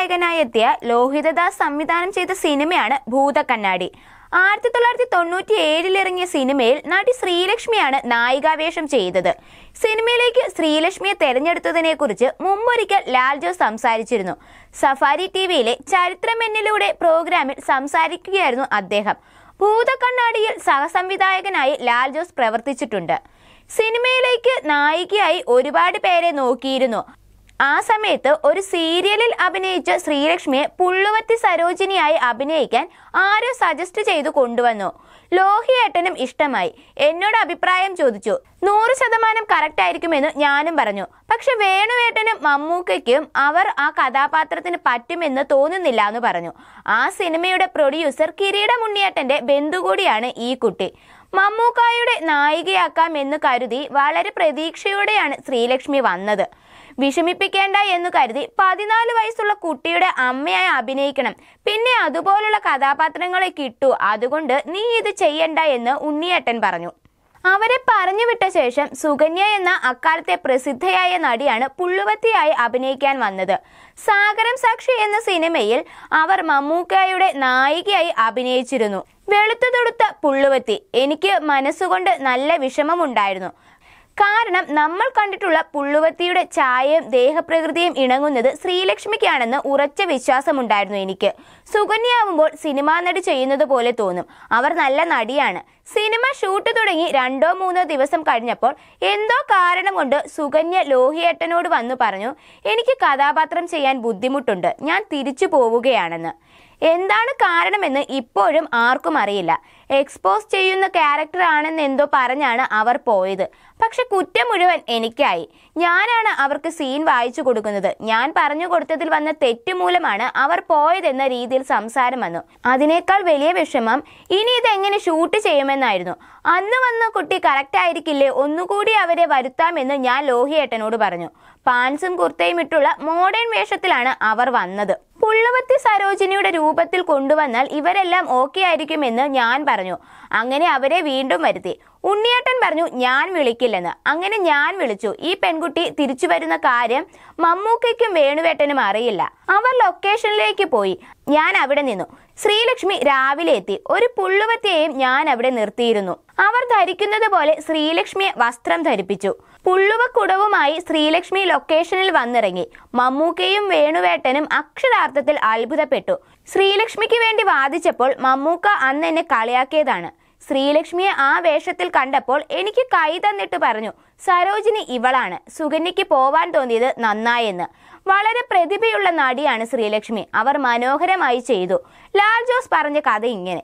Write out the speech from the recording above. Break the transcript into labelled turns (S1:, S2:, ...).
S1: നായകനായി എത്തിയ ലോഹിതദാസ് സംവിധാനം ചെയ്ത സിനിമയാണ് ഭൂതക്കണ്ണാടി ആയിരത്തി തൊള്ളായിരത്തി തൊണ്ണൂറ്റി ഏഴിൽ ഇറങ്ങിയ സിനിമയിൽ നടി ശ്രീലക്ഷ്മിയാണ് നായികാവേഷം ചെയ്തത് സിനിമയിലേക്ക് ശ്രീലക്ഷ്മിയെ തെരഞ്ഞെടുത്തതിനെ കുറിച്ച് മുമ്പൊരിക്കൽ ലാൽജോ സംസാരിച്ചിരുന്നു സഫാരി ടി വിയിലെ ചരിത്രമെന്നിലൂടെ പ്രോഗ്രാമിൽ സംസാരിക്കുകയായിരുന്നു അദ്ദേഹം ഭൂതക്കണ്ണാടിയിൽ സഹസംവിധായകനായി ലാൽ ജോസ് പ്രവർത്തിച്ചിട്ടുണ്ട് സിനിമയിലേക്ക് നായികയായി ഒരുപാട് പേരെ നോക്കിയിരുന്നു ആ സമയത്ത് ഒരു സീരിയലിൽ അഭിനയിച്ച ശ്രീലക്ഷ്മിയെ പുള്ളുവത്തി സരോജിനിയായി അഭിനയിക്കാൻ ആരോ സജസ്റ്റ് ചെയ്തു കൊണ്ടുവന്നു ലോഹിയേട്ടനും ഇഷ്ടമായി എന്നോട് അഭിപ്രായം ചോദിച്ചു നൂറ് ശതമാനം കറക്റ്റ് ആയിരിക്കുമെന്ന് ഞാനും പറഞ്ഞു പക്ഷെ വേണുവേട്ടനും മമ്മൂക്കയ്ക്കും അവർ ആ കഥാപാത്രത്തിന് പറ്റുമെന്ന് തോന്നുന്നില്ല എന്ന് പറഞ്ഞു ആ സിനിമയുടെ പ്രൊഡ്യൂസർ കിരീടമുണ്ണിയേട്ടന്റെ ബന്ധു കൂടിയാണ് ഈ കുട്ടി മമ്മൂക്കായുടെ നായികയാക്കാം എന്ന് കരുതി വളരെ പ്രതീക്ഷയോടെയാണ് ശ്രീലക്ഷ്മി വന്നത് വിഷമിപ്പിക്കേണ്ട എന്ന് കരുതി പതിനാല് വയസ്സുള്ള കുട്ടിയുടെ അമ്മയായി അഭിനയിക്കണം പിന്നെ അതുപോലുള്ള കഥാപാത്രങ്ങളെ കിട്ടൂ അതുകൊണ്ട് നീ ഇത് ചെയ്യണ്ട എന്ന് ഉണ്ണിയേട്ടൻ പറഞ്ഞു അവരെ പറഞ്ഞു വിട്ട ശേഷം സുകന്യ എന്ന അക്കാലത്തെ പ്രസിദ്ധയായ നടിയാണ് പുള്ളുവത്തിയായി അഭിനയിക്കാൻ വന്നത് സാഗരം സാക്ഷി എന്ന സിനിമയിൽ അവർ മമ്മൂക്കയുടെ നായികയായി അഭിനയിച്ചിരുന്നു വെളുത്തു തൊടുത്ത പുള്ളുവത്തി എനിക്ക് മനസ്സുകൊണ്ട് നല്ല വിഷമമുണ്ടായിരുന്നു കാരണം നമ്മൾ കണ്ടിട്ടുള്ള പുള്ളുവത്തിയുടെ ചായയും ദേഹപ്രകൃതിയും ഇണങ്ങുന്നത് ശ്രീലക്ഷ്മിക്കാണെന്ന് ഉറച്ച വിശ്വാസമുണ്ടായിരുന്നു എനിക്ക് സുകന്യാവുമ്പോൾ സിനിമാ നടി ചെയ്യുന്നത് പോലെ തോന്നും അവർ നല്ല നടിയാണ് സിനിമ ഷൂട്ട് തുടങ്ങി രണ്ടോ മൂന്നോ ദിവസം കഴിഞ്ഞപ്പോൾ എന്തോ കാരണം കൊണ്ട് സുകന്യ ലോഹിയേട്ടനോട് വന്നു പറഞ്ഞു എനിക്ക് കഥാപാത്രം ചെയ്യാൻ ബുദ്ധിമുട്ടുണ്ട് ഞാൻ തിരിച്ചു പോവുകയാണെന്ന് എന്താണ് കാരണമെന്ന് ഇപ്പോഴും ആർക്കും അറിയില്ല എക്സ്പോസ് ചെയ്യുന്ന ക്യാരക്ടർ ആണെന്ന് എന്തോ പറഞ്ഞാണ് അവർ പോയത് പക്ഷെ കുറ്റം മുഴുവൻ എനിക്കായി ഞാനാണ് അവർക്ക് സീൻ വായിച്ചു കൊടുക്കുന്നത് ഞാൻ പറഞ്ഞു കൊടുത്തതിൽ വന്ന തെറ്റ് മൂലമാണ് അവർ പോയതെന്ന രീതിയിൽ സംസാരം വന്നു അതിനേക്കാൾ വലിയ വിഷമം ഇനി ഇതെങ്ങനെ ഷൂട്ട് ചെയ്യുമെന്നായിരുന്നു അന്ന് വന്ന കുട്ടി കറക്റ്റ് ആയിരിക്കില്ലേ ഒന്നുകൂടി അവരെ വരുത്താമെന്ന് ഞാൻ ലോഹിയേട്ടനോട് പറഞ്ഞു പാൻസും കുർത്തയും ഇട്ടുള്ള മോഡേൺ വേഷത്തിലാണ് അവർ വന്നത് പുള്ളുവത്തി സരോജിനിയുടെ രൂപത്തിൽ കൊണ്ടുവന്നാൽ ഇവരെല്ലാം ഓക്കെ ആയിരിക്കുമെന്ന് ഞാൻ പറഞ്ഞു അങ്ങനെ അവരെ വീണ്ടും വരുത്തി ഉണ്ണിയേട്ടൻ പറഞ്ഞു ഞാൻ വിളിക്കില്ലെന്ന് അങ്ങനെ ഞാൻ വിളിച്ചു ഈ പെൺകുട്ടി തിരിച്ചു വരുന്ന കാര്യം മമ്മൂക്കയ്ക്കും വേണുവേട്ടനും അറിയില്ല അവർ ലൊക്കേഷനിലേക്ക് പോയി ഞാൻ അവിടെ നിന്നു ശ്രീലക്ഷ്മി രാവിലെ എത്തി ഒരു പുള്ളുവത്തിയെയും ഞാൻ അവിടെ നിർത്തിയിരുന്നു അവർ ധരിക്കുന്നത് പോലെ ശ്രീലക്ഷ്മിയെ വസ്ത്രം ധരിപ്പിച്ചു പുള്ളുവക്കുടവുമായി ശ്രീലക്ഷ്മി ലൊക്കേഷനിൽ വന്നിറങ്ങി മമ്മൂക്കയും വേണുവേട്ടനും അക്ഷരാർത്ഥത്തിൽ അത്ഭുതപ്പെട്ടു ശ്രീലക്ഷ്മിക്ക് വേണ്ടി വാദിച്ചപ്പോൾ മമ്മൂക്ക അന്ന് എന്നെ കളിയാക്കിയതാണ് ശ്രീലക്ഷ്മിയെ ആ വേഷത്തിൽ കണ്ടപ്പോൾ എനിക്ക് കൈ തന്നിട്ട് പറഞ്ഞു സരോജിനി ഇവളാണ് സുകന്യയ്ക്ക് പോവാൻ തോന്നിയത് നന്നായെന്ന് വളരെ പ്രതിഭയുള്ള നടിയാണ് ശ്രീലക്ഷ്മി അവർ മനോഹരമായി ചെയ്തു ലാൽ ജോസ് പറഞ്ഞ കഥ ഇങ്ങനെ